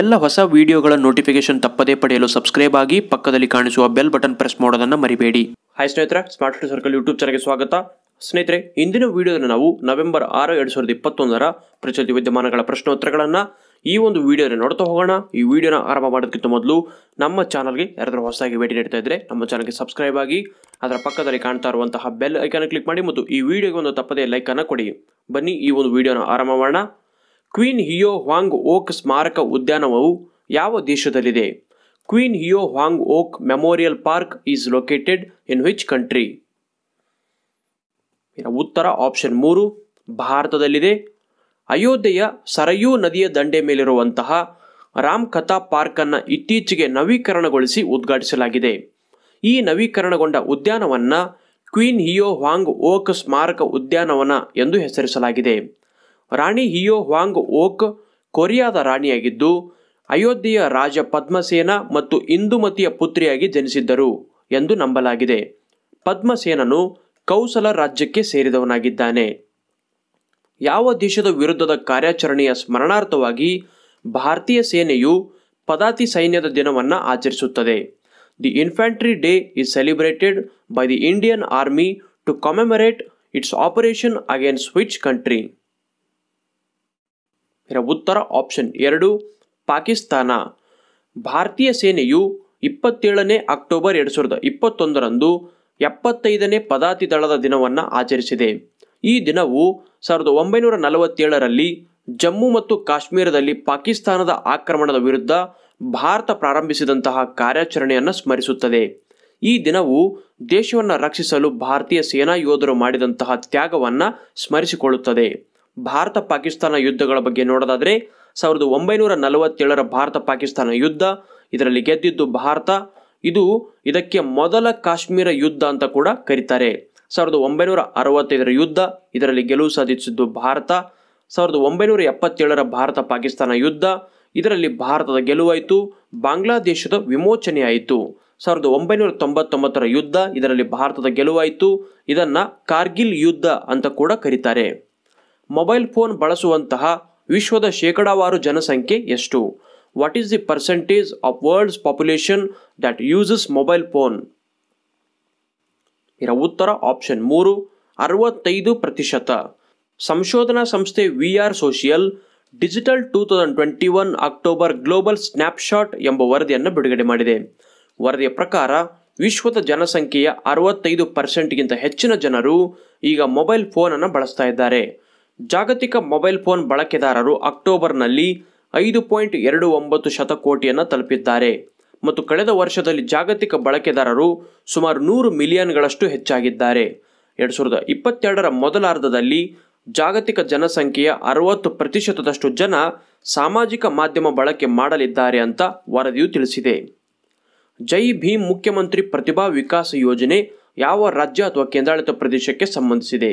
ಎಲ್ಲ ಹೊಸ ವಿಡಿಯೋಗಳ ನೋಟಿಫಿಕೇಶನ್ ತಪ್ಪದೇ ಪಡೆಯಲು ಸಬ್ಸ್ಕ್ರೈಬ್ ಆಗಿ ಪಕ್ಕದಲ್ಲಿ ಕಾಣಿಸುವ ಬೆಲ್ ಬಟನ್ ಪ್ರೆಸ್ ಮಾಡೋದನ್ನು ಮರಿಬೇಡಿ ಹಾಯ್ ಸ್ನೇಹಿತರ ಸ್ಮಾರ್ಟ್ ಸರ್ಕಲ್ ಯೂಟ್ಯೂಬ್ ಚಾನಲ್ಗೆ ಸ್ವಾಗತ ಸ್ನೇಹಿತರೆ ಇಂದಿನ ವಿಡಿಯೋದಲ್ಲಿ ನಾವು ನವೆಂಬರ್ ಆರು ಎರಡು ಸಾವಿರದ ಇಪ್ಪತ್ತೊಂದರ ಪ್ರಚಲಿತ ವಿದ್ಯಮಾನಗಳ ಪ್ರಶ್ನೋತ್ತರಗಳನ್ನು ಈ ಒಂದು ವಿಡಿಯೋನ ನೋಡ್ತಾ ಹೋಗೋಣ ಈ ವಿಡಿಯೋನ ಆರಂಭ ಮಾಡೋದಕ್ಕಿಂತ ಮೊದಲು ನಮ್ಮ ಚಾನಲ್ಗೆ ಯಾರಾದರೂ ಹೊಸದಾಗಿ ಭೇಟಿ ನೀಡ್ತಾ ಇದ್ದರೆ ನಮ್ಮ ಚಾನಲ್ಗೆ ಸಬ್ಸ್ಕ್ರೈಬ್ ಆಗಿ ಅದರ ಪಕ್ಕದಲ್ಲಿ ಕಾಣ್ತಾ ಇರುವಂತಹ ಬೆಲ್ ಐಕನ್ನು ಕ್ಲಿಕ್ ಮಾಡಿ ಮತ್ತು ಈ ವಿಡಿಯೋಗೆ ಒಂದು ತಪ್ಪದೇ ಲೈಕನ್ನು ಕೊಡಿ ಬನ್ನಿ ಈ ಒಂದು ವಿಡಿಯೋನ ಆರಂಭ ಮಾಡೋಣ ಕ್ವೀನ್ ಹಿಯೋ ಹ್ವಾಂಗ್ ಓಕ್ ಸ್ಮಾರಕ ಉದ್ಯಾನವವು ಯಾವ ದೇಶದಲ್ಲಿದೆ queen Heo Hwang Ok memorial park is located in which country ಉತ್ತರ ಆಪ್ಷನ್ ಮೂರು ಭಾರತದಲ್ಲಿದೆ ಅಯೋಧ್ಯೆಯ ಸರಯೂ ನದಿಯ ದಂಡೆ ಮೇಲಿರುವಂತಹ ರಾಮ್ ಕಥಾ ಪಾರ್ಕನ್ನು ಇತ್ತೀಚೆಗೆ ನವೀಕರಣಗೊಳಿಸಿ ಉದ್ಘಾಟಿಸಲಾಗಿದೆ ಈ ನವೀಕರಣಗೊಂಡ ಉದ್ಯಾನವನ್ನು ಕ್ವೀನ್ ಹಿಯೋ ಹ್ವಾಂಗ್ ಓಕ್ ಸ್ಮಾರಕ ಉದ್ಯಾನವನ ಎಂದು ಹೆಸರಿಸಲಾಗಿದೆ ರಾಣಿ ಹಿಯೋ ಹ್ವಾಂಗ್ ಓಕ್ ಕೊರಿಯಾದ ರಾಣಿಯಾಗಿದ್ದು ಅಯೋಧ್ಯೆಯ ರಾಜ ಪದ್ಮಸೇನ ಮತ್ತು ಇಂದುಮತಿಯ ಪುತ್ರಿಯಾಗಿ ಜನಿಸಿದ್ದರು ಎಂದು ನಂಬಲಾಗಿದೆ ಪದ್ಮಸೇನನು ಕೌಸಲ ರಾಜ್ಯಕ್ಕೆ ಸೇರಿದವನಾಗಿದ್ದಾನೆ ಯಾವ ದೇಶದ ವಿರುದ್ಧದ ಕಾರ್ಯಾಚರಣೆಯ ಸ್ಮರಣಾರ್ಥವಾಗಿ ಭಾರತೀಯ ಸೇನೆಯು ಪದಾತಿ ಸೈನ್ಯದ ದಿನವನ್ನು ಆಚರಿಸುತ್ತದೆ the infantry day is celebrated by the Indian army to commemorate its operation against which country ಇದರ ಉತ್ತರ ಆಪ್ಷನ್ ಎರಡು ಪಾಕಿಸ್ತಾನ ಭಾರತೀಯ ಸೇನೆಯು ಇಪ್ಪತ್ತೇಳನೇ ಅಕ್ಟೋಬರ್ ಎರಡು ಸಾವಿರದ ಇಪ್ಪತ್ತೊಂದರಂದು ಎಪ್ಪತ್ತೈದನೇ ಪದಾತಿ ದಳದ ದಿನವನ್ನು ಆಚರಿಸಿದೆ ಈ ದಿನವು ಸಾವಿರದ ಒಂಬೈನೂರ ನಲವತ್ತೇಳರಲ್ಲಿ ಜಮ್ಮು ಮತ್ತು ಕಾಶ್ಮೀರದಲ್ಲಿ ಪಾಕಿಸ್ತಾನದ ಆಕ್ರಮಣದ ವಿರುದ್ಧ ಭಾರತ ಪ್ರಾರಂಭಿಸಿದಂತಹ ಕಾರ್ಯಾಚರಣೆಯನ್ನು ಸ್ಮರಿಸುತ್ತದೆ ಈ ದಿನವು ದೇಶವನ್ನು ರಕ್ಷಿಸಲು ಭಾರತೀಯ ಸೇನಾ ಯೋಧರು ಮಾಡಿದಂತಹ ತ್ಯಾಗವನ್ನು ಸ್ಮರಿಸಿಕೊಳ್ಳುತ್ತದೆ ಭಾರತ ಪಾಕಿಸ್ತಾನ ಯುದ್ಧಗಳ ಬಗ್ಗೆ ನೋಡೋದಾದರೆ ಸಾವಿರದ ಒಂಬೈನೂರ ನಲವತ್ತೇಳರ ಭಾರತ ಪಾಕಿಸ್ತಾನ ಯುದ್ಧ ಇದರಲ್ಲಿ ಗೆದ್ದಿದ್ದು ಭಾರತ ಇದು ಇದಕ್ಕೆ ಮೊದಲ ಕಾಶ್ಮೀರ ಯುದ್ಧ ಅಂತ ಕೂಡ ಕರೀತಾರೆ ಸಾವಿರದ ಒಂಬೈನೂರ ಅರವತ್ತೈದರ ಯುದ್ಧ ಇದರಲ್ಲಿ ಗೆಲುವು ಸಾಧಿಸಿದ್ದು ಭಾರತ ಸಾವಿರದ ಒಂಬೈನೂರ ಎಪ್ಪತ್ತೇಳರ ಭಾರತ ಪಾಕಿಸ್ತಾನ ಯುದ್ಧ ಇದರಲ್ಲಿ ಭಾರತದ ಗೆಲುವಾಯಿತು ಬಾಂಗ್ಲಾದೇಶದ ವಿಮೋಚನೆಯಾಯಿತು ಸಾವಿರದ ಒಂಬೈನೂರ ತೊಂಬತ್ತೊಂಬತ್ತರ ಯುದ್ಧ ಇದರಲ್ಲಿ ಭಾರತದ ಗೆಲುವಾಯಿತು ಇದನ್ನು ಕಾರ್ಗಿಲ್ ಯುದ್ಧ ಅಂತ ಕೂಡ ಕರೀತಾರೆ ಮೊಬೈಲ್ ಫೋನ್ ಬಳಸುವಂತಹ ವಿಶ್ವದ ಶೇಕಡಾವಾರು ಜನಸಂಖ್ಯೆ ಎಷ್ಟು what is the percentage of world's population that uses mobile phone ಇದರ ಉತ್ತರ ಆಪ್ಷನ್ ಮೂರು ಅರವತ್ತೈದು ಪ್ರತಿಶತ ಸಂಶೋಧನಾ ಸಂಸ್ಥೆ we are social digital two thousand twenty one October global snapshot ಎಂಬ ವರದಿಯನ್ನು ಬಿಡುಗಡೆ ಮಾಡಿದೆ ವರದಿಯ ಪ್ರಕಾರ ವಿಶ್ವದ ಜನಸಂಖ್ಯೆಯ ಅರವತ್ತೈದು ಪರ್ಸೆಂಟ್ಗಿಂತ ಹೆಚ್ಚಿನ ಜನರು ಈಗ ಮೊಬೈಲ್ ಫೋನನ್ನು ಬಳಸ್ತಾ ಇದ್ದಾರೆ ಜಾಗತಿಕ ಮೊಬೈಲ್ ಫೋನ್ ಬಳಕೆದಾರರು ಅಕ್ಟೋಬರ್ನಲ್ಲಿ ಐದು ಪಾಯಿಂಟ್ ಎರಡು ಒಂಬತ್ತು ಶತಕೋಟಿಯನ್ನು ತಲುಪಿದ್ದಾರೆ ಮತ್ತು ಕಳೆದ ವರ್ಷದಲ್ಲಿ ಜಾಗತಿಕ ಬಳಕೆದಾರರು ಸುಮಾರು ನೂರು ಮಿಲಿಯನ್ಗಳಷ್ಟು ಹೆಚ್ಚಾಗಿದ್ದಾರೆ ಎರಡು ಸಾವಿರದ ಇಪ್ಪತ್ತೆರಡರ ಮೊದಲಾರ್ಧದಲ್ಲಿ ಜಾಗತಿಕ ಜನಸಂಖ್ಯೆಯ ಅರವತ್ತು ಪ್ರತಿಶತದಷ್ಟು ಜನ ಸಾಮಾಜಿಕ ಮಾಧ್ಯಮ ಬಳಕೆ ಮಾಡಲಿದ್ದಾರೆ ಅಂತ ವರದಿಯು ತಿಳಿಸಿದೆ ಜೈ ಭೀಮ್ ಮುಖ್ಯಮಂತ್ರಿ ಪ್ರತಿಭಾ ವಿಕಾಸ ಯೋಜನೆ ಯಾವ ರಾಜ್ಯ ಅಥವಾ ಕೇಂದ್ರಾಡಳಿತ ಪ್ರದೇಶಕ್ಕೆ ಸಂಬಂಧಿಸಿದೆ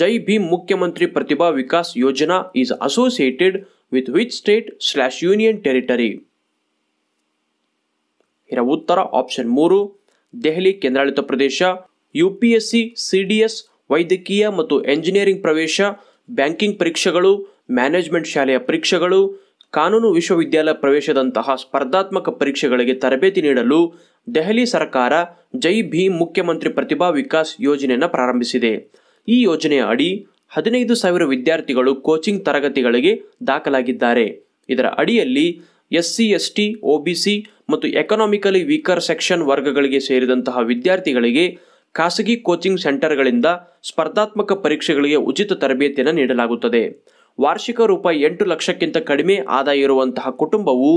ಜೈ ಭೀಮ್ ಮುಖ್ಯಮಂತ್ರಿ Pratibha Vikas Yojana is associated with which state slash union territory ಇದರ ಉತ್ತರ ಆಪ್ಷನ್ ಮೂರು ದೆಹಲಿ ಕೇಂದ್ರಾಡಳಿತ ಪ್ರದೇಶ U P C C D S ವೈದ್ಯಕೀಯ ಮತ್ತು ಎಂಜಿನಿಯರಿಂಗ್ ಪ್ರವೇಶ ಬ್ಯಾಂಕಿಂಗ್ ಪರೀಕ್ಷೆಗಳು ಮ್ಯಾನೇಜ್ಮೆಂಟ್ ಶಾಲೆಯ ಪರೀಕ್ಷೆಗಳು ಕಾನೂನು ವಿಶ್ವವಿದ್ಯಾಲಯ ಪ್ರವೇಶದಂತಹ ಸ್ಪರ್ಧಾತ್ಮಕ ಪರೀಕ್ಷೆಗಳಿಗೆ ತರಬೇತಿ ನೀಡಲು ದೆಹಲಿ ಸರ್ಕಾರ ಜೈ ಭೀಮ್ ಮುಖ್ಯಮಂತ್ರಿ ಪ್ರತಿಭಾ ವಿಕಾಸ್ ಯೋಜನೆಯನ್ನು ಪ್ರಾರಂಭಿಸಿದೆ ಈ ಯೋಜನೆಯ ಅಡಿ ಹದಿನೈದು ಸಾವಿರ ವಿದ್ಯಾರ್ಥಿಗಳು ಕೋಚಿಂಗ್ ತರಗತಿಗಳಿಗೆ ದಾಖಲಾಗಿದ್ದಾರೆ ಇದರ ಅಡಿಯಲ್ಲಿ S C S T C ಮತ್ತು ಎಕನಾಮಿಕಲಿ ವೀಕರ್ ಸೆಕ್ಷನ್ ವರ್ಗಗಳಿಗೆ ಸೇರಿದಂತಹ ವಿದ್ಯಾರ್ಥಿಗಳಿಗೆ ಖಾಸಗಿ ಕೋಚಿಂಗ್ ಸೆಂಟರ್ಗಳಿಂದ ಸ್ಪರ್ಧಾತ್ಮಕ ಪರೀಕ್ಷೆಗಳಿಗೆ ಉಚಿತ ತರಬೇತಿಯನ್ನು ನೀಡಲಾಗುತ್ತದೆ ವಾರ್ಷಿಕ ರೂಪಾಯಿ ಎಂಟು ಲಕ್ಷಕ್ಕಿಂತ ಕಡಿಮೆ ಆದಾಯ ಇರುವಂತಹ ಕುಟುಂಬವು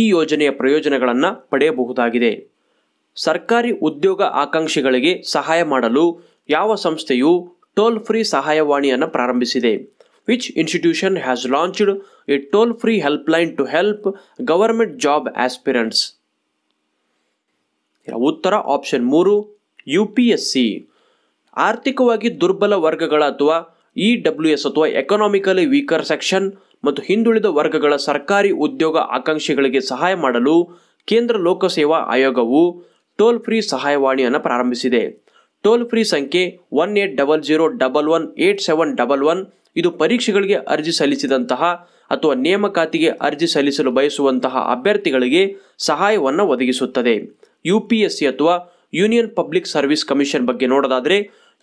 ಈ ಯೋಜನೆಯ ಪ್ರಯೋಜನಗಳನ್ನು ಪಡೆಯಬಹುದಾಗಿದೆ ಸರ್ಕಾರಿ ಉದ್ಯೋಗ ಆಕಾಂಕ್ಷಿಗಳಿಗೆ ಸಹಾಯ ಮಾಡಲು ಯಾವ ಸಂಸ್ಥೆಯು ಟೋಲ್ ಫ್ರೀ ಸಹಾಯವಾಣಿಯನ್ನು ಪ್ರಾರಂಭಿಸಿದೆ which institution has launched a toll free line to help government job aspirants ಉತ್ತರ ಆಪ್ಷನ್ ಮೂರು ಯು ಪಿ ಎಸ್ ಸಿ ಆರ್ಥಿಕವಾಗಿ ದುರ್ಬಲ ವರ್ಗಗಳ ಅಥವಾ ಇ ಡಬ್ಲ್ಯೂ ಎಸ್ ಅಥವಾ ಎಕನಾಮಿಕಲಿ ವೀಕರ್ ಸೆಕ್ಷನ್ ಮತ್ತು ಹಿಂದುಳಿದ ವರ್ಗಗಳ ಸರ್ಕಾರಿ ಉದ್ಯೋಗ ಆಕಾಂಕ್ಷಿಗಳಿಗೆ ಸಹಾಯ ಮಾಡಲು ಕೇಂದ್ರ ಲೋಕಸೇವಾ ಆಯೋಗವು ಟೋಲ್ ಫ್ರೀ ಸಹಾಯವಾಣಿಯನ್ನು ಪ್ರಾರಂಭಿಸಿದೆ ಟೋಲ್ ಫ್ರೀ ಸಂಖ್ಯೆ one eight double zero double one eight seven double one ಇದು ಪರೀಕ್ಷೆಗಳಿಗೆ ಅರ್ಜಿ ಸಲ್ಲಿಸಿದಂತಹ ಅಥವಾ ನೇಮಕಾತಿಗೆ ಅರ್ಜಿ ಸಲ್ಲಿಸಲು ಬಯಸುವಂತಹ ಅಭ್ಯರ್ಥಿಗಳಿಗೆ ಸಹಾಯವನ್ನು ಒದಗಿಸುತ್ತದೆ ಯು ಪಿ ಎಸ್ ಸಿ ಅಥವಾ ಯೂನಿಯನ್ ಪಬ್ಲಿಕ್ ಸರ್ವಿಸ್ ಕಮಿಷನ್ ಬಗ್ಗೆ ನೋಡೋದಾದರೆ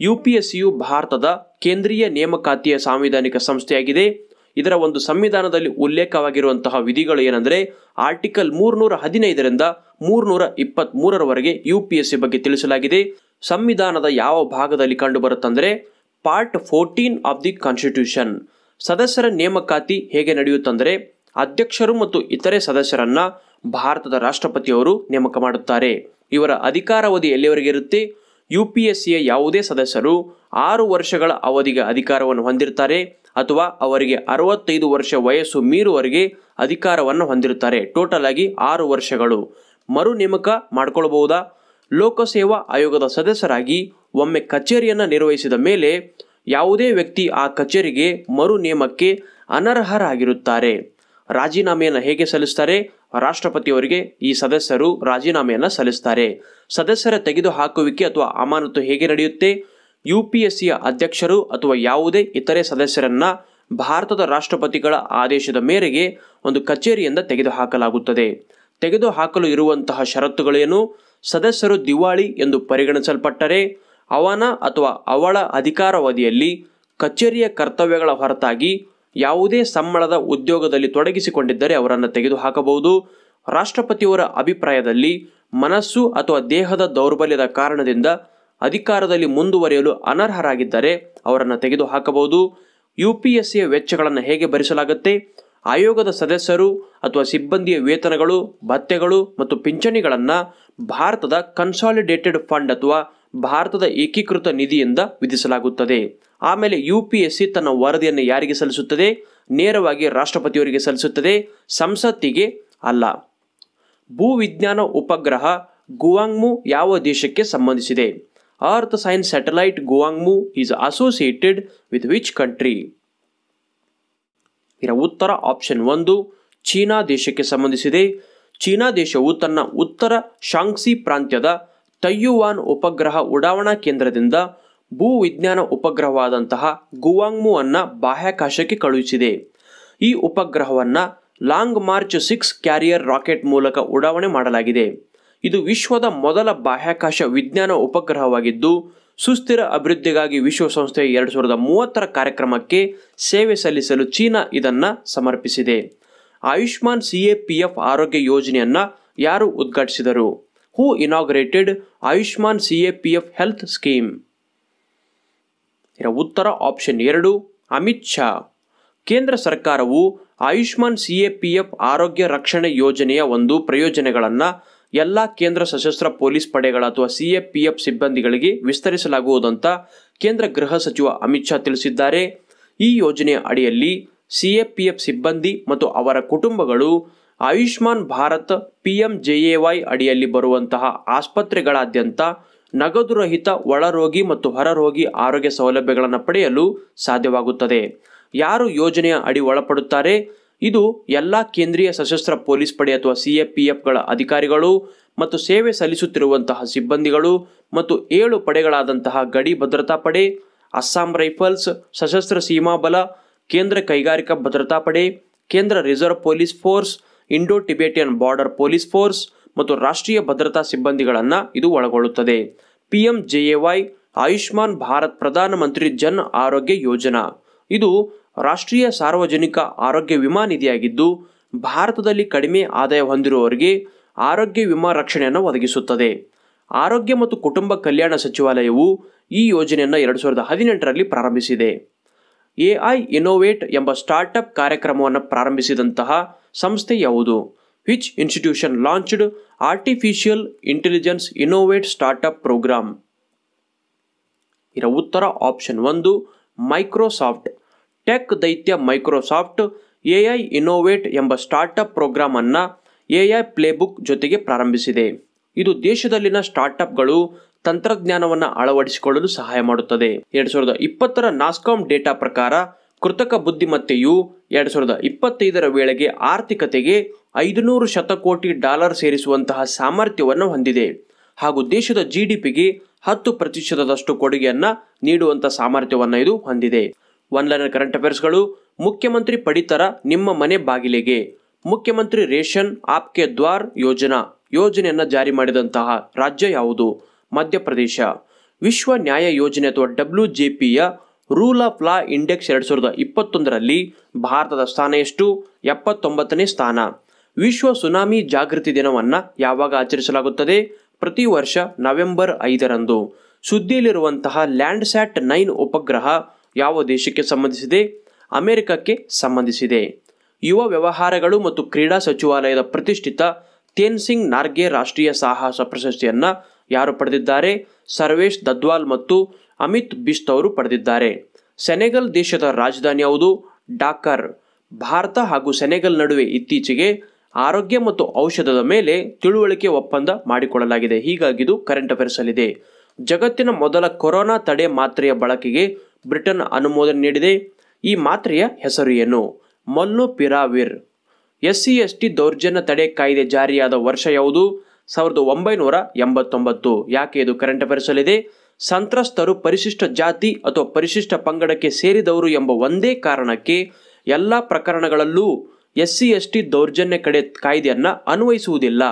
ಯು ಪಿ ಎಸ್ ಸಿಯು ಭಾರತದ ಕೇಂದ್ರೀಯ ನೇಮಕಾತಿಯ ಸಾಂವಿಧಾನಿಕ ಸಂಸ್ಥೆಯಾಗಿದೆ ಇದರ ಒಂದು ಸಂವಿಧಾನದಲ್ಲಿ ಉಲ್ಲೇಖವಾಗಿರುವಂತಹ ವಿಧಿಗಳು ಏನಂದ್ರೆ ಆರ್ಟಿಕಲ್ ಮೂರ್ನೂರ ಹದಿನೈದರಿಂದ ಮೂರ್ನೂರ ಇಪ್ಪತ್ತ್ ಮೂರರವರೆಗೆ ಯು ಪಿ ಎಸ್ ಸಿ ಬಗ್ಗೆ ತಿಳಿಸಲಾಗಿದೆ ಸಂವಿಧಾನದ ಯಾವ ಭಾಗದಲ್ಲಿ ಕಂಡು ಬರುತ್ತಂದ್ರೆ part fourteen of the constitution ಸದಸ್ಯರ ನೇಮಕಾತಿ ಹೇಗೆ ನಡೆಯುತ್ತಂದ್ರೆ ಅಧ್ಯಕ್ಷರು ಮತ್ತು ಇತರೆ ಸದಸ್ಯರನ್ನ ಭಾರತದ ರಾಷ್ಟ್ರಪತಿಯವರು ನೇಮಕ ಮಾಡುತ್ತಾರೆ ಇವರ ಅಧಿಕಾರಾವಧಿ ಎಲ್ಲಿಯವರೆಗೆ ಇರುತ್ತೆ ಯು ಪಿ ಎಸ್ ಸಿಯ ಯಾವುದೇ ಸದಸ್ಯರು ಆರು ವರ್ಷಗಳ ಅವಧಿಗೆ ಅಧಿಕಾರವನ್ನು ಹೊಂದಿರುತ್ತಾರೆ ಅಥವಾ ಅವರಿಗೆ ಅರವತ್ತೈದು ವರ್ಷ ವಯಸ್ಸು ಮೀರುವರಿಗೆ ಅಧಿಕಾರವನ್ನು ಹೊಂದಿರುತ್ತಾರೆ ಟೋಟಲ್ ಆಗಿ ಆರು ವರ್ಷಗಳು ಮರು ನೇಮಕ ಮಾಡಿಕೊಳ್ಬಹುದಾ ಲೋಕಸೇವಾ ಆಯೋಗದ ಸದಸ್ಯರಾಗಿ ಒಮ್ಮೆ ಕಚೇರಿಯನ್ನು ನಿರ್ವಹಿಸಿದ ಮೇಲೆ ಯಾವುದೇ ವ್ಯಕ್ತಿ ಆ ಕಚೇರಿಗೆ ಮರು ನೇಮಕ್ಕೆ ಅನರ್ಹರಾಗಿರುತ್ತಾರೆ ರಾಜೀನಾಮೆಯನ್ನು ಹೇಗೆ ಸಲ್ಲಿಸ್ತಾರೆ ರಾಷ್ಟ್ರಪತಿಯವರಿಗೆ ಈ ಸದಸ್ಯರು ರಾಜೀನಾಮೆಯನ್ನು ಸಲ್ಲಿಸ್ತಾರೆ ಸದಸ್ಯರ ತೆಗೆದುಹಾಕುವಿಕೆ ಅಥವಾ ಅಮಾನತು ಹೇಗೆ ನಡೆಯುತ್ತೆ ಯು ಪಿ ಎಸ್ ಸಿಯ ಅಧ್ಯಕ್ಷರು ಅಥವಾ ಯಾವುದೇ ಇತರೆ ಸದಸ್ಯರನ್ನ ಭಾರತದ ರಾಷ್ಟ್ರಪತಿಗಳ ಆದೇಶದ ಮೇರೆಗೆ ಒಂದು ಕಚೇರಿಯಿಂದ ತೆಗೆದುಹಾಕಲಾಗುತ್ತದೆ ತೆಗೆದುಹಾಕಲು ಇರುವಂತಹ ಷರತ್ತುಗಳೇನು ಸದಸ್ಯರು ದಿವಾಳಿ ಎಂದು ಪರಿಗಣಿಸಲ್ಪಟ್ಟರೆ ಅವನ ಅಥವಾ ಅವಳ ಅಧಿಕಾರಾವಧಿಯಲ್ಲಿ ಕಚೇರಿಯ ಕರ್ತವ್ಯಗಳ ಹೊರತಾಗಿ ಯಾವುದೇ ಸಂಬಳದ ಉದ್ಯೋಗದಲ್ಲಿ ತೊಡಗಿಸಿಕೊಂಡಿದ್ದರೆ ಅವರನ್ನು ತೆಗೆದುಹಾಕಬಹುದು ರಾಷ್ಟ್ರಪತಿಯವರ ಅಭಿಪ್ರಾಯದಲ್ಲಿ ಮನಸ್ಸು ಅಥವಾ ದೇಹದ ದೌರ್ಬಲ್ಯದ ಕಾರಣದಿಂದ ಅಧಿಕಾರದಲ್ಲಿ ಮುಂದುವರಿಯಲು ಅನರ್ಹರಾಗಿದ್ದರೆ ಅವರನ್ನು ತೆಗೆದುಹಾಕಬಹುದು ಯು ಪಿ ಎಸ್ ಸಿಯ ವೆಚ್ಚಗಳನ್ನು ಹೇಗೆ ಭರಿಸಲಾಗುತ್ತೆ ಆಯೋಗದ ಸದಸ್ಯರು ಅಥವಾ ಸಿಬ್ಬಂದಿಯ ವೇತನಗಳು ಭತ್ಯೆಗಳು ಮತ್ತು ಪಿಂಚಣಿಗಳನ್ನು ಭಾರತದ ಕನ್ಸಾಲಿಡೇಟೆಡ್ ಫಂಡ್ ಅಥವಾ ಭಾರತದ ಏಕೀಕೃತ ನಿಧಿಯಿಂದ ವಿಧಿಸಲಾಗುತ್ತದೆ ಆಮೇಲೆ ಯು ಪಿ ಎಸ್ ಸಿ ತನ್ನ ವರದಿಯನ್ನು ಯಾರಿಗೆ ಸಲ್ಲಿಸುತ್ತದೆ ನೇರವಾಗಿ ರಾಷ್ಟ್ರಪತಿಯವರಿಗೆ ಸಲ್ಲಿಸುತ್ತದೆ ಸಂಸತ್ತಿಗೆ ಅಲ್ಲ ಭೂವಿಜ್ಞಾನ ಉಪಗ್ರಹ ಗುವಾಂಗ್ಮು ಯಾವ ದೇಶಕ್ಕೆ ಸಂಬಂಧಿಸಿದೆ Earth science satellite Guangmu is associated with which country? ಇದರ ಉತ್ತರ ಆಪ್ಷನ್ ಒಂದು ಚೀನಾ ದೇಶಕ್ಕೆ ಸಂಬಂಧಿಸಿದೆ ಚೀನಾ ದೇಶವು ತನ್ನ ಉತ್ತರ ಶಾಂಗ್ಸಿ ಪ್ರಾಂತ್ಯದ ತಯ್ಯುವಾನ್ ಉಪಗ್ರಹ ಉಡಾವಣಾ ಕೇಂದ್ರದಿಂದ ಭೂ ವಿಜ್ಞಾನ ಉಪಗ್ರಹವಾದಂತಹ ಗುವಾಂಗ್ಮು ಅನ್ನು ಬಾಹ್ಯಾಕಾಶಕ್ಕೆ ಕಳುಹಿಸಿದೆ ಈ ಉಪಗ್ರಹವನ್ನು Long March six carrier rocket ಮೂಲಕ ಉಡಾವಣೆ ಮಾಡಲಾಗಿದೆ ಇದು ವಿಶ್ವದ ಮೊದಲ ಬಾಹ್ಯಾಕಾಶ ವಿಜ್ಞಾನ ಉಪಗ್ರಹವಾಗಿದ್ದು ಸುಸ್ಥಿರ ಅಭಿವೃದ್ಧಿಗಾಗಿ ವಿಶ್ವಸಂಸ್ಥೆಯ ಎರಡು ಸಾವಿರದ ಮೂವತ್ತರ ಕಾರ್ಯಕ್ರಮಕ್ಕೆ ಸೇವೆ ಸಲ್ಲಿಸಲು ಚೀನಾ ಇದನ್ನು ಸಮರ್ಪಿಸಿದೆ ಆಯುಷ್ಮಾನ್ ಸಿಎಪಿಎಫ್ ಆರೋಗ್ಯ ಯೋಜನೆಯನ್ನ ಯಾರು ಉದ್ಘಾಟಿಸಿದರು who inaugurated Ayushman CAPF health scheme ಇದರ ಉತ್ತರ ಆಪ್ಷನ್ ಎರಡು ಅಮಿತ್ ಶಾ ಕೇಂದ್ರ ಸರ್ಕಾರವು ಆಯುಷ್ಮಾನ್ ಸಿಎಪಿಎಫ್ ಆರೋಗ್ಯ ರಕ್ಷಣೆ ಯೋಜನೆಯ ಒಂದು ಪ್ರಯೋಜನಗಳನ್ನು ಎಲ್ಲ ಕೇಂದ್ರ ಸಶಸ್ತ್ರ ಪೊಲೀಸ್ ಪಡೆಗಳ ಅಥವಾ ಸಿಎಪಿಎಫ್ ಸಿಬ್ಬಂದಿಗಳಿಗೆ ವಿಸ್ತರಿಸಲಾಗುವುದಂತ ಕೇಂದ್ರ ಗೃಹ ಸಚಿವ ಅಮಿತ್ ಶಾ ತಿಳಿಸಿದ್ದಾರೆ ಈ ಯೋಜನೆಯ ಅಡಿಯಲ್ಲಿ ಸಿಎಪಿಎಫ್ ಸಿಬ್ಬಂದಿ ಮತ್ತು ಅವರ ಕುಟುಂಬಗಳು ಆಯುಷ್ಮಾನ್ ಭಾರತ್ ವೈ ಅಡಿಯಲ್ಲಿ ಬರುವಂತಹ ಆಸ್ಪತ್ರೆಗಳಾದ್ಯಂತ ನಗದು ರಹಿತ ಒಳರೋಗಿ ಮತ್ತು ಹೊರರೋಗಿ ಆರೋಗ್ಯ ಸೌಲಭ್ಯಗಳನ್ನು ಪಡೆಯಲು ಸಾಧ್ಯವಾಗುತ್ತದೆ ಯಾರು ಯೋಜನೆಯ ಅಡಿ ಒಳಪಡುತ್ತಾರೆ ಇದು ಎಲ್ಲ ಕೇಂದ್ರೀಯ ಸಶಸ್ತ್ರ ಪೊಲೀಸ್ ಪಡೆ ಅಥವಾ ಸಿ ಎಫ್ಗಳ ಅಧಿಕಾರಿಗಳು ಮತ್ತು ಸೇವೆ ಸಲ್ಲಿಸುತ್ತಿರುವಂತಹ ಸಿಬ್ಬಂದಿಗಳು ಮತ್ತು ಏಳು ಪಡೆಗಳಾದಂತಹ ಗಡಿ ಭದ್ರತಾ ಪಡೆ ಅಸ್ಸಾಂ ರೈಫಲ್ಸ್ ಸಶಸ್ತ್ರ ಸೀಮಾ ಬಲ ಕೇಂದ್ರ ಕೈಗಾರಿಕಾ ಭದ್ರತಾ ಪಡೆ ಕೇಂದ್ರ reserve police force Indo Tibetan border police force ಮತ್ತು ರಾಷ್ಟ್ರೀಯ ಭದ್ರತಾ ಸಿಬ್ಬಂದಿಗಳನ್ನು ಇದು ಒಳಗೊಳ್ಳುತ್ತದೆ P M Y Ayushman Bharat Pradhanmantri Jan ಆರೋಗ್ಯ ಯೋಜನಾ ಇದು ರಾಷ್ಟ್ರೀಯ ಸಾರ್ವಜನಿಕ ಆರೋಗ್ಯ ವಿಮಾ ನಿಧಿಯಾಗಿದ್ದು ಭಾರತದಲ್ಲಿ ಕಡಿಮೆ ಆದಾಯ ಹೊಂದಿರುವವರಿಗೆ ಆರೋಗ್ಯ ವಿಮಾ ರಕ್ಷಣೆಯನ್ನು ಒದಗಿಸುತ್ತದೆ ಆರೋಗ್ಯ ಮತ್ತು ಕುಟುಂಬ ಕಲ್ಯಾಣ ಸಚಿವಾಲಯವು ಈ ಯೋಜನೆಯನ್ನು ಎರಡು ಸಾವಿರದ ಹದಿನೆಂಟರಲ್ಲಿ ಪ್ರಾರಂಭಿಸಿದೆ ಎಐ ಇನೋವೇಟ್ ಎಂಬ ಸ್ಟಾರ್ಟ್ಅಪ್ ಕಾರ್ಯಕ್ರಮವನ್ನು ಪ್ರಾರಂಭಿಸಿದಂತಹ ಸಂಸ್ಥೆ ಯಾವುದು which institution launched artificial intelligence innovate startup programme ಇದರ ಉತ್ತರ ಆಪ್ಷನ್ ಒಂದು ಮೈಕ್ರೋಸಾಫ್ಟ್ ಟೆಕ್ ದೈತ್ಯ ಮೈಕ್ರೋಸಾಫ್ಟ್ ಎಐ ಇನ್ನೋವೇಟ್ ಎಂಬ ಸ್ಟಾರ್ಟ್ಅಪ್ ಪ್ರೋಗ್ರಾಮ್ ಅನ್ನು ಎಐ ಪ್ಲೇಬುಕ್ ಜೊತೆಗೆ ಪ್ರಾರಂಭಿಸಿದೆ ಇದು ದೇಶದಲ್ಲಿನ ಸ್ಟಾರ್ಟ್ಅಪ್ಗಳು ತಂತ್ರಜ್ಞಾನವನ್ನು ಅಳವಡಿಸಿಕೊಳ್ಳಲು ಸಹಾಯ ಮಾಡುತ್ತದೆ ಎರಡ್ ಸಾವಿರದ ಇಪ್ಪತ್ತರ ನಾಸ್ಕಾಂ ಡೇಟಾ ಪ್ರಕಾರ ಕೃತಕ ಬುದ್ಧಿಮತ್ತೆಯು ಎರಡ್ ಸಾವಿರದ ಇಪ್ಪತ್ತೈದರ ವೇಳೆಗೆ ಆರ್ಥಿಕತೆಗೆ ಐದುನೂರು ಶತಕೋಟಿ ಡಾಲರ್ ಸೇರಿಸುವಂತಹ ಸಾಮರ್ಥ್ಯವನ್ನು ಹೊಂದಿದೆ ಹಾಗೂ ದೇಶದ ಜಿಡಿಪಿಗೆ ಹತ್ತು ಪ್ರತಿಶತದಷ್ಟು ಕೊಡುಗೆಯನ್ನು ನೀಡುವಂಥ ಸಾಮರ್ಥ್ಯವನ್ನು ಇದು ಹೊಂದಿದೆ ಒನ್ ಲೈನರ್ ಕರೆಂಟ್ ಅಫೇರ್ಸ್ಗಳು ಮುಖ್ಯಮಂತ್ರಿ ಪಡಿತರ ನಿಮ್ಮ ಮನೆ ಬಾಗಿಲಿಗೆ ಮುಖ್ಯಮಂತ್ರಿ ರೇಷನ್ ಆಪ್ಕೆ ದ್ವಾರ್ ಯೋಜನಾ ಯೋಜನೆಯನ್ನು ಜಾರಿ ಮಾಡಿದಂತಹ ರಾಜ್ಯ ಯಾವುದು ಮಧ್ಯಪ್ರದೇಶ ವಿಶ್ವ ನ್ಯಾಯ ಯೋಜನೆ ಅಥವಾ ಡಬ್ಲ್ಯೂ ಜೆ ಪಿಯ ರೂಲ್ ಆಫ್ ಲಾ ಇಂಡೆಕ್ಸ್ ಎರಡು ಸಾವಿರದ ಇಪ್ಪತ್ತೊಂದರಲ್ಲಿ ಭಾರತದ ಸ್ಥಾನ ಎಷ್ಟು ಎಪ್ಪತ್ತೊಂಬತ್ತನೇ ಸ್ಥಾನ ವಿಶ್ವ ಸುನಾಮಿ ಜಾಗೃತಿ ದಿನವನ್ನು ಯಾವಾಗ ಆಚರಿಸಲಾಗುತ್ತದೆ ಪ್ರತಿ ವರ್ಷ ನವೆಂಬರ್ ಐದರಂದು ಸುದ್ದಿಯಲ್ಲಿರುವಂತಹ ಲ್ಯಾಂಡ್ಸ್ಯಾಟ್ ನೈನ್ ಉಪಗ್ರಹ ಯಾವ ದೇಶಕ್ಕೆ ಸಂಬಂಧಿಸಿದೆ ಅಮೆರಿಕಕ್ಕೆ ಸಂಬಂಧಿಸಿದೆ ಯುವ ವ್ಯವಹಾರಗಳು ಮತ್ತು ಕ್ರೀಡಾ ಸಚಿವಾಲಯದ ಪ್ರತಿಷ್ಠಿತ ತೇನ್ಸಿಂಗ್ ನಾರ್ಗೆ ರಾಷ್ಟ್ರೀಯ ಸಾಹಸ ಪ್ರಶಸ್ತಿಯನ್ನು ಯಾರು ಪಡೆದಿದ್ದಾರೆ ಸರ್ವೇಶ್ ದದ್ವಾಲ್ ಮತ್ತು ಅಮಿತ್ ಬಿಸ್ಟ್ ಅವರು ಪಡೆದಿದ್ದಾರೆ ಸೆನೆಗಲ್ ದೇಶದ ರಾಜಧಾನಿ ಯಾವುದು ಡಾಕರ್ ಭಾರತ ಹಾಗೂ ಸೆನೆಗಲ್ ನಡುವೆ ಇತ್ತೀಚೆಗೆ ಆರೋಗ್ಯ ಮತ್ತು ಔಷಧದ ಮೇಲೆ ತಿಳುವಳಿಕೆ ಒಪ್ಪಂದ ಮಾಡಿಕೊಳ್ಳಲಾಗಿದೆ ಹೀಗಾಗಿ ಇದು ಕರೆಂಟ್ ಅಫೇರ್ಸ್ ಜಗತ್ತಿನ ಮೊದಲ ಕೊರೋನಾ ತಡೆ ಮಾತ್ರೆಯ ಬಳಕೆಗೆ ಬ್ರಿಟನ್ ಅನುಮೋದನೆ ನೀಡಿದೆ ಈ ಮಾತ್ರೆಯ ಹೆಸರು ಏನು ಪಿರಾವಿರ್ ಎಸ್ ಸಿ ಎಸ್ ಟಿ ದೌರ್ಜನ್ಯ ತಡೆ ಕಾಯ್ದೆ ಜಾರಿಯಾದ ವರ್ಷ ಯಾವುದು ಸಾವಿರದ ಒಂಬೈನೂರ ಎಂಬತ್ತೊಂಬತ್ತು ಯಾಕೆ ಇದು ಕರೆಂಟ್ ಅಫೇರ್ಸಲ್ಲಿದೆ ಸಂತ್ರಸ್ತರು ಪರಿಶಿಷ್ಟ ಜಾತಿ ಅಥವಾ ಪರಿಶಿಷ್ಟ ಪಂಗಡಕ್ಕೆ ಸೇರಿದವರು ಎಂಬ ಒಂದೇ ಕಾರಣಕ್ಕೆ ಎಲ್ಲ ಪ್ರಕರಣಗಳಲ್ಲೂ ಎಸ್ ಸಿ ಎಸ್ ಟಿ ದೌರ್ಜನ್ಯ ಕಡೆ ಕಾಯ್ದೆಯನ್ನು ಅನ್ವಯಿಸುವುದಿಲ್ಲ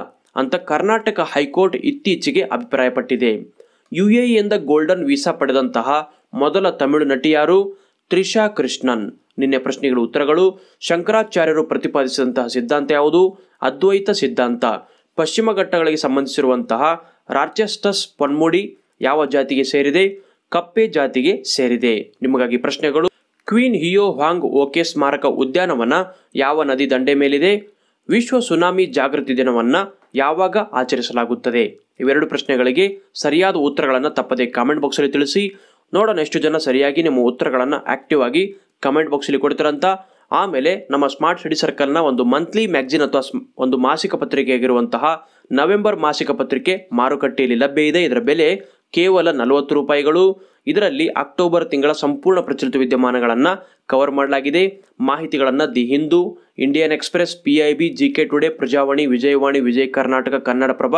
ಅಂತ ಕರ್ನಾಟಕ ಹೈಕೋರ್ಟ್ ಇತ್ತೀಚೆಗೆ ಅಭಿಪ್ರಾಯಪಟ್ಟಿದೆ ಯು ಎಂದ ಗೋಲ್ಡನ್ ವೀಸಾ ಪಡೆದಂತಹ ಮೊದಲ ತಮಿಳು ನಟಿ ಯಾರು ತ್ರಿಷಾ ಕೃಷ್ಣನ್ ನಿನ್ನೆ ಪ್ರಶ್ನೆಗಳ ಉತ್ತರಗಳು ಶಂಕರಾಚಾರ್ಯರು ಪ್ರತಿಪಾದಿಸಿದಂತಹ ಸಿದ್ಧಾಂತ ಯಾವುದು ಅದ್ವೈತ ಸಿದ್ಧಾಂತ ಪಶ್ಚಿಮ ಘಟ್ಟಗಳಿಗೆ ಸಂಬಂಧಿಸಿರುವಂತಹ ರಾಚೆಸ್ಟಸ್ ಪೊನ್ಮುಡಿ ಯಾವ ಜಾತಿಗೆ ಸೇರಿದೆ ಕಪ್ಪೆ ಜಾತಿಗೆ ಸೇರಿದೆ ನಿಮಗಾಗಿ ಪ್ರಶ್ನೆಗಳು ಕ್ವೀನ್ ಹಿಯೋ ಹಾಂಗ್ ಓಕೆ ಸ್ಮಾರಕ ಉದ್ಯಾನವನ ಯಾವ ನದಿ ದಂಡೆ ಮೇಲಿದೆ ವಿಶ್ವ ಸುನಾಮಿ ಜಾಗೃತಿ ದಿನವನ್ನು ಯಾವಾಗ ಆಚರಿಸಲಾಗುತ್ತದೆ ಇವೆರಡು ಪ್ರಶ್ನೆಗಳಿಗೆ ಸರಿಯಾದ ಉತ್ತರಗಳನ್ನು ತಪ್ಪದೆ ಕಾಮೆಂಟ್ ಬಾಕ್ಸಲ್ಲಿ ತಿಳಿಸಿ ನೋಡೋಣ ಎಷ್ಟು ಜನ ಸರಿಯಾಗಿ ನಿಮ್ಮ ಉತ್ತರಗಳನ್ನು ಆಕ್ಟಿವ್ ಆಗಿ ಕಮೆಂಟ್ ಬಾಕ್ಸಲ್ಲಿ ಕೊಡ್ತೀರಂತ ಆಮೇಲೆ ನಮ್ಮ ಸ್ಮಾರ್ಟ್ ಸಿಟಿ ಸರ್ಕಲ್ನ ಒಂದು ಮಂತ್ಲಿ ಮ್ಯಾಗ್ಝಿನ್ ಅಥವಾ ಒಂದು ಮಾಸಿಕ ಪತ್ರಿಕೆಯಾಗಿರುವಂತಹ ನವೆಂಬರ್ ಮಾಸಿಕ ಪತ್ರಿಕೆ ಮಾರುಕಟ್ಟೆಯಲ್ಲಿ ಲಭ್ಯ ಇದೆ ಇದರ ಬೆಲೆ ಕೇವಲ ನಲವತ್ತು ರೂಪಾಯಿಗಳು ಇದರಲ್ಲಿ ಅಕ್ಟೋಬರ್ ತಿಂಗಳ ಸಂಪೂರ್ಣ ಪ್ರಚಲಿತ ವಿದ್ಯಮಾನಗಳನ್ನು ಕವರ್ ಮಾಡಲಾಗಿದೆ ಮಾಹಿತಿಗಳನ್ನು the Hindu Indian Express P I B G K Today Prajavani Vijayavani Vijaya Karnataka Kannadaprabha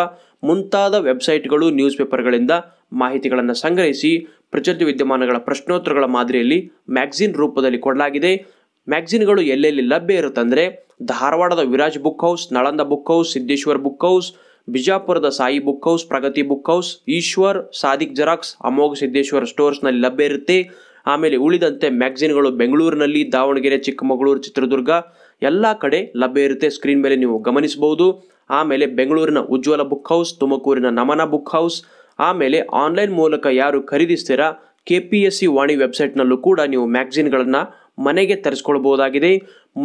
ಮುಂತಾದ ವೆಬ್ಸೈಟ್ಗಳು ನ್ಯೂಸ್ ಪೇಪರ್ಗಳಿಂದ ಮಾಹಿತಿಗಳನ್ನು ಸಂಗ್ರಹಿಸಿ ಪ್ರಚಲಿತ ವಿದ್ಯಮಾನಗಳ ಪ್ರಶ್ನೋತ್ತರಗಳ ಮಾದರಿಯಲ್ಲಿ ಮ್ಯಾಗ್ಝಿನ್ ರೂಪದಲ್ಲಿ ಕೊಡಲಾಗಿದೆ ಮ್ಯಾಗ್ಝಿನ್ಗಳು ಎಲ್ಲೆಲ್ಲಿ ಲಭ್ಯ ಇರುತ್ತಂದರೆ ಧಾರವಾಡದ Viraj book house Nalanda book house Siddeshwar book house ಬಿಜಾಪುರದ Sai book house Pragati book house Ishwar Sadiq Xerox Amogha Siddeshwara ಸ್ಟೋರ್ಸ್ನಲ್ಲಿ ಲಭ್ಯ ಇರುತ್ತೆ ಆಮೇಲೆ ಉಳಿದಂತೆ ಮ್ಯಾಗ್ಝಿನ್ಗಳು ಬೆಂಗಳೂರಿನಲ್ಲಿ ದಾವಣಗೆರೆ ಚಿಕ್ಕಮಗಳೂರು ಚಿತ್ರದುರ್ಗ ಎಲ್ಲ ಕಡೆ ಲಭ್ಯ ಇರುತ್ತೆ ಸ್ಕ್ರೀನ್ ಮೇಲೆ ನೀವು ಗಮನಿಸಬಹುದು ಆಮೇಲೆ ಬೆಂಗಳೂರಿನ ಉಜ್ವಲ ಬುಕ್ ಹೌಸ್ ತುಮಕೂರಿನ ನಮನ ಬುಕ್ ಹೌಸ್ ಆಮೇಲೆ ಆನ್ಲೈನ್ ಮೂಲಕ ಯಾರು ಖರೀದಿಸ್ತೀರಾ K P S C Vani ವೆಬ್ಸೈಟ್ನಲ್ಲೂ ಕೂಡ ನೀವು ಮ್ಯಾಗ್ಝಿನ್ಗಳನ್ನು ಮನೆಗೆ ತರಿಸ್ಕೊಳ್ಬೋದಾಗಿದೆ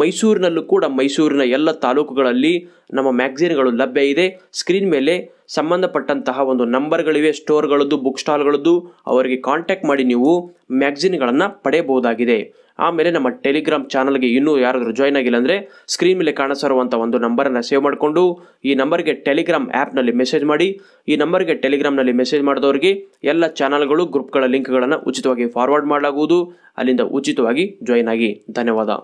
ಮೈಸೂರಿನಲ್ಲೂ ಕೂಡ ಮೈಸೂರಿನ ಎಲ್ಲ ತಾಲೂಕುಗಳಲ್ಲಿ ನಮ್ಮ ಮ್ಯಾಗ್ಝಿನ್ಗಳು ಲಭ್ಯ ಇದೆ ಸ್ಕ್ರೀನ್ ಮೇಲೆ ಸಂಬಂಧಪಟ್ಟಂತಹ ಒಂದು ನಂಬರ್ಗಳಿವೆ ಸ್ಟೋರ್ಗಳದ್ದು ಬುಕ್ ಸ್ಟಾಲ್ಗಳದ್ದು ಅವರಿಗೆ ಕಾಂಟ್ಯಾಕ್ಟ್ ಮಾಡಿ ನೀವು ಮ್ಯಾಗ್ಝಿನ್ಗಳನ್ನು ಪಡೆಯಬಹುದಾಗಿದೆ ಆಮೇಲೆ ನಮ್ಮ ಟೆಲಿಗ್ರಾಮ್ ಚಾನಲ್ಗೆ ಇನ್ನೂ ಯಾರಾದರೂ ಜಾಯ್ನ್ ಆಗಿಲ್ಲ ಅಂದರೆ ಸ್ಕ್ರೀನ್ ಮೇಲೆ ಕಾಣಿಸಿರುವಂಥ ಒಂದು ನಂಬರನ್ನು ಸೇವ್ ಮಾಡಿಕೊಂಡು ಈ ನಂಬರ್ಗೆ ಟೆಲಿಗ್ರಾಮ್ ಆ್ಯಪ್ನಲ್ಲಿ ಮೆಸೇಜ್ ಮಾಡಿ ಈ ನಂಬರ್ಗೆ ಟೆಲಿಗ್ರಾಮ್ನಲ್ಲಿ ಮೆಸೇಜ್ ಮಾಡಿದವರಿಗೆ ಎಲ್ಲ ಚಾನಲ್ಗಳು ಗ್ರೂಪ್ಗಳ ಲಿಂಕ್ಗಳನ್ನು ಉಚಿತವಾಗಿ ಫಾರ್ವರ್ಡ್ ಮಾಡಲಾಗುವುದು ಅಲ್ಲಿಂದ ಉಚಿತವಾಗಿ ಜಾಯ್ನ್ ಆಗಿ ಧನ್ಯವಾದ